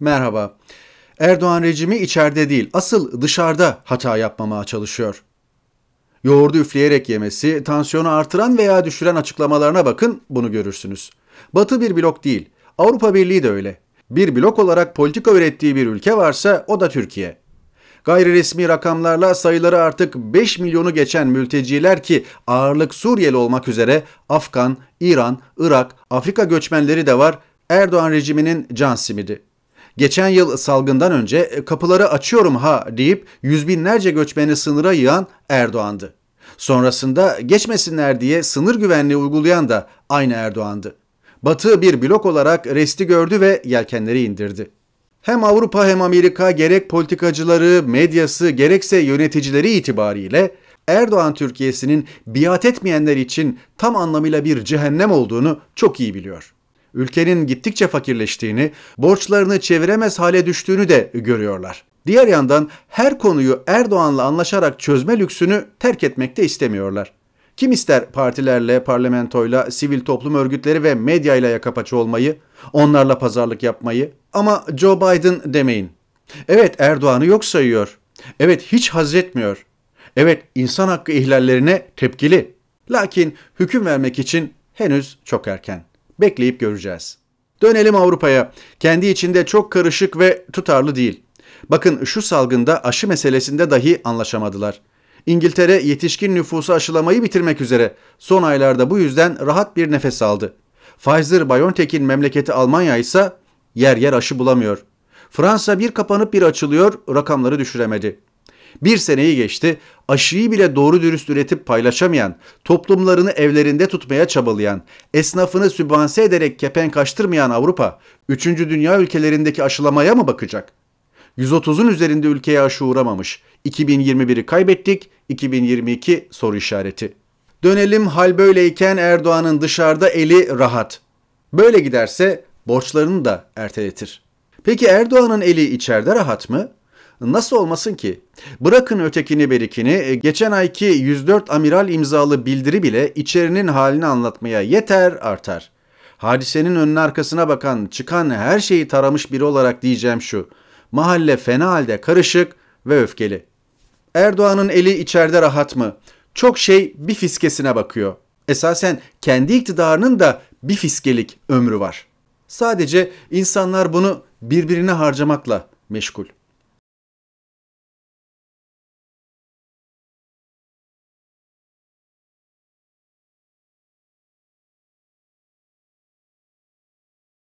Merhaba. Erdoğan rejimi içeride değil, asıl dışarıda hata yapmamaya çalışıyor. Yoğurdu üfleyerek yemesi, tansiyonu artıran veya düşüren açıklamalarına bakın, bunu görürsünüz. Batı bir blok değil, Avrupa Birliği de öyle. Bir blok olarak politika ürettiği bir ülke varsa o da Türkiye. Gayri resmi rakamlarla sayıları artık 5 milyonu geçen mülteciler ki ağırlık Suriyeli olmak üzere Afgan, İran, Irak, Afrika göçmenleri de var Erdoğan rejiminin can simidi. Geçen yıl salgından önce e, kapıları açıyorum ha deyip yüz binlerce göçmeni sınıra yığan Erdoğan'dı. Sonrasında geçmesinler diye sınır güvenliği uygulayan da aynı Erdoğan'dı. Batı bir blok olarak resti gördü ve yelkenleri indirdi. Hem Avrupa hem Amerika gerek politikacıları, medyası gerekse yöneticileri itibariyle Erdoğan Türkiye'sinin biat etmeyenler için tam anlamıyla bir cehennem olduğunu çok iyi biliyor ülkenin gittikçe fakirleştiğini, borçlarını çeviremez hale düştüğünü de görüyorlar. Diğer yandan her konuyu Erdoğan'la anlaşarak çözme lüksünü terk etmekte istemiyorlar. Kim ister partilerle, parlamentoyla, sivil toplum örgütleri ve medyayla yakapaçı olmayı, onlarla pazarlık yapmayı ama Joe Biden demeyin. Evet Erdoğan'ı yok sayıyor. Evet hiç hazretmiyor. Evet insan hakkı ihlallerine tepkili. Lakin hüküm vermek için henüz çok erken. Bekleyip göreceğiz. Dönelim Avrupa'ya. Kendi içinde çok karışık ve tutarlı değil. Bakın şu salgında aşı meselesinde dahi anlaşamadılar. İngiltere yetişkin nüfusu aşılamayı bitirmek üzere. Son aylarda bu yüzden rahat bir nefes aldı. Pfizer-BioNTech'in memleketi Almanya ise yer yer aşı bulamıyor. Fransa bir kapanıp bir açılıyor, rakamları düşüremedi. Bir seneyi geçti, aşıyı bile doğru dürüst üretip paylaşamayan, toplumlarını evlerinde tutmaya çabalayan, esnafını sübvanse ederek kepenk açtırmayan Avrupa, 3. Dünya ülkelerindeki aşılamaya mı bakacak? 130'un üzerinde ülkeye aşı uğramamış. 2021'i kaybettik, 2022 soru işareti. Dönelim hal böyleyken Erdoğan'ın dışarıda eli rahat. Böyle giderse borçlarını da erteletir. Peki Erdoğan'ın eli içeride rahat mı? Nasıl olmasın ki? Bırakın ötekini berikini, e, geçen ayki 104 amiral imzalı bildiri bile içerinin halini anlatmaya yeter artar. Hadisenin önüne arkasına bakan, çıkan her şeyi taramış biri olarak diyeceğim şu. Mahalle fena halde karışık ve öfkeli. Erdoğan'ın eli içeride rahat mı? Çok şey bir fiskesine bakıyor. Esasen kendi iktidarının da bir fiskelik ömrü var. Sadece insanlar bunu birbirine harcamakla meşgul.